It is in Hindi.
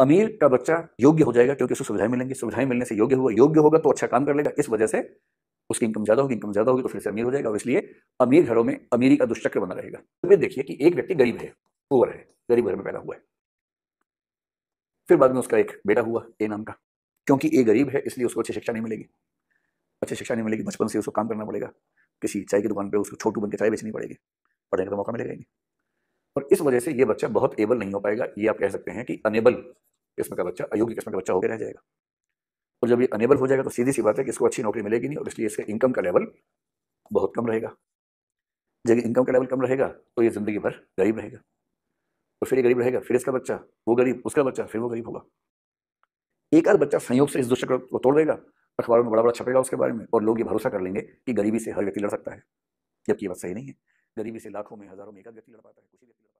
अमीर का बच्चा योग्य हो जाएगा क्योंकि उसको सुविधाएं मिलेंगी सुविधाएं मिलने से योग्य होगा योग्य होगा तो अच्छा काम कर लेगा इस वजह से उसकी इनकम ज्यादा होगी इनकम ज्यादा होगी तो फिर से अमीर हो जाएगा और इसलिए अमीर घरों में अमीरी का दुष्चक्र बना रहेगा फिर देखिए कि एक व्यक्ति गरीब है पुअर है गरीब घर में पैदा हुआ है फिर बाद में उसका एक बेटा हुआ ए नाम का क्योंकि ए गरीब है इसलिए उसको अच्छी शिक्षा नहीं मिलेगी अच्छी शिक्षा नहीं मिलेगी बचपन से उसको काम करना पड़ेगा किसी चाय की दुकान पर उसको छोटू बन चाय बेचनी पड़ेगी पढ़ने का तो मौका मिलेगा नहीं और इस वजह से ये बच्चा बहुत एबल नहीं हो पाएगा ये आप कह सकते हैं कि अनेबल किस्म का बच्चा अयोग्य किस्म का बच्चा होकर रह जाएगा और जब ये अनेबल हो जाएगा तो सीधी सी बात है कि इसको अच्छी नौकरी मिलेगी नहीं और इसलिए इसका इनकम का लेवल बहुत कम रहेगा जब इनकम का लेवल कम रहेगा तो ये ज़िंदगी भर गरीब रहेगा और फिर ये गरीब रहेगा फिर इसका बच्चा वो गरीब उसका बच्चा फिर वो गरीब होगा एक आध बच्चा संयोग से इस दुष्चक्र को तोड़ देगा अखबारों में बड़ा बड़ा छपेगा उसके बारे में और लोग ये भरोसा कर लेंगे कि गरीबी से हर व्यक्ति लड़ सकता है जबकि ये बात सही नहीं है गरीबी से लाखों में हज़ारों में एक व्यक्ति लड़ पाता है कुछ व्यक्ति